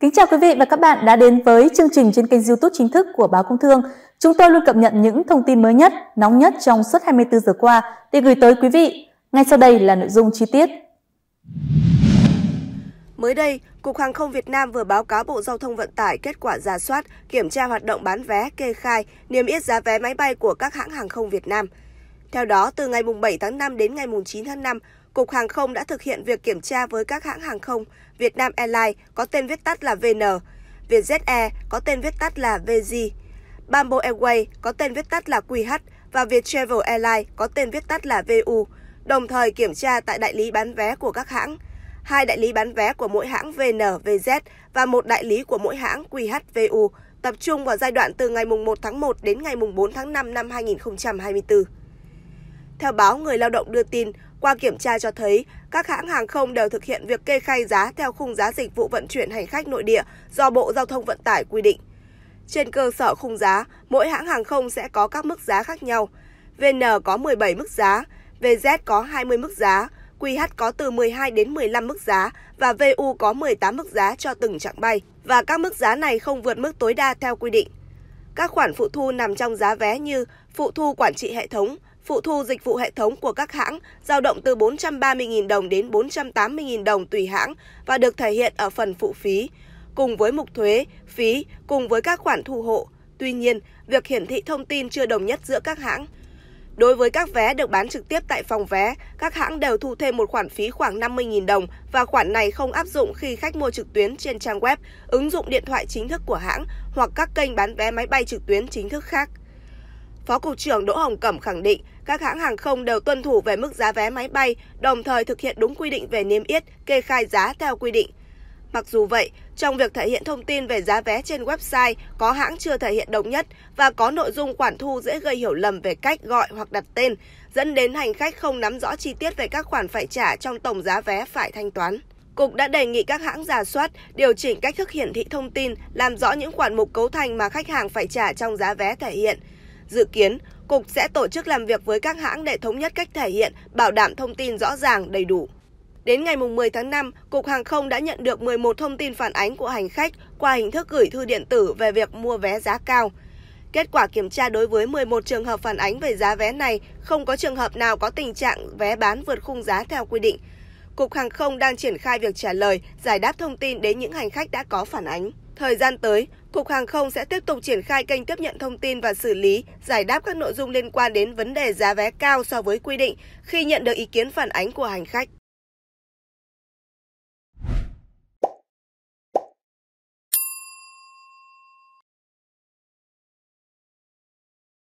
Kính chào quý vị và các bạn đã đến với chương trình trên kênh youtube chính thức của Báo Công Thương. Chúng tôi luôn cập nhật những thông tin mới nhất, nóng nhất trong suốt 24 giờ qua để gửi tới quý vị. Ngay sau đây là nội dung chi tiết. Mới đây, Cục Hàng không Việt Nam vừa báo cáo Bộ Giao thông Vận tải kết quả giả soát, kiểm tra hoạt động bán vé, kê khai, niêm yết giá vé máy bay của các hãng hàng không Việt Nam. Theo đó, từ ngày 7 tháng 5 đến ngày 9 tháng 5, Cục Hàng không đã thực hiện việc kiểm tra với các hãng hàng không Việt Nam Airlines có tên viết tắt là VN, Vietjet Air có tên viết tắt là VZ, Bamboo Airways có tên viết tắt là QH và Viettravel Airlines có tên viết tắt là VU, đồng thời kiểm tra tại đại lý bán vé của các hãng, hai đại lý bán vé của mỗi hãng VN, VZ và một đại lý của mỗi hãng QH, VU, tập trung vào giai đoạn từ ngày 1 tháng 1 đến ngày 4 tháng 5 năm 2024. Theo báo Người Lao động đưa tin, qua kiểm tra cho thấy, các hãng hàng không đều thực hiện việc kê khai giá theo khung giá dịch vụ vận chuyển hành khách nội địa do Bộ Giao thông Vận tải quy định. Trên cơ sở khung giá, mỗi hãng hàng không sẽ có các mức giá khác nhau. VN có 17 mức giá, VZ có 20 mức giá, QH có từ 12 đến 15 mức giá và VU có 18 mức giá cho từng chặng bay và các mức giá này không vượt mức tối đa theo quy định. Các khoản phụ thu nằm trong giá vé như phụ thu quản trị hệ thống, phụ thu dịch vụ hệ thống của các hãng giao động từ 430.000 đồng đến 480.000 đồng tùy hãng và được thể hiện ở phần phụ phí, cùng với mục thuế, phí, cùng với các khoản thu hộ. Tuy nhiên, việc hiển thị thông tin chưa đồng nhất giữa các hãng. Đối với các vé được bán trực tiếp tại phòng vé, các hãng đều thu thêm một khoản phí khoảng 50.000 đồng và khoản này không áp dụng khi khách mua trực tuyến trên trang web, ứng dụng điện thoại chính thức của hãng hoặc các kênh bán vé máy bay trực tuyến chính thức khác. Phó Cục trưởng Đỗ Hồng Cẩm khẳng định các hãng hàng không đều tuân thủ về mức giá vé máy bay, đồng thời thực hiện đúng quy định về niêm yết, kê khai giá theo quy định. Mặc dù vậy, trong việc thể hiện thông tin về giá vé trên website, có hãng chưa thể hiện đồng nhất và có nội dung quản thu dễ gây hiểu lầm về cách gọi hoặc đặt tên, dẫn đến hành khách không nắm rõ chi tiết về các khoản phải trả trong tổng giá vé phải thanh toán. Cục đã đề nghị các hãng giả soát, điều chỉnh cách thức hiển thị thông tin, làm rõ những khoản mục cấu thành mà khách hàng phải trả trong giá vé thể hiện – Dự kiến, Cục sẽ tổ chức làm việc với các hãng để thống nhất cách thể hiện, bảo đảm thông tin rõ ràng, đầy đủ. Đến ngày 10 tháng 5, Cục Hàng không đã nhận được 11 thông tin phản ánh của hành khách qua hình thức gửi thư điện tử về việc mua vé giá cao. Kết quả kiểm tra đối với 11 trường hợp phản ánh về giá vé này, không có trường hợp nào có tình trạng vé bán vượt khung giá theo quy định. Cục Hàng không đang triển khai việc trả lời, giải đáp thông tin đến những hành khách đã có phản ánh. Thời gian tới, Cục Hàng không sẽ tiếp tục triển khai kênh tiếp nhận thông tin và xử lý, giải đáp các nội dung liên quan đến vấn đề giá vé cao so với quy định khi nhận được ý kiến phản ánh của hành khách.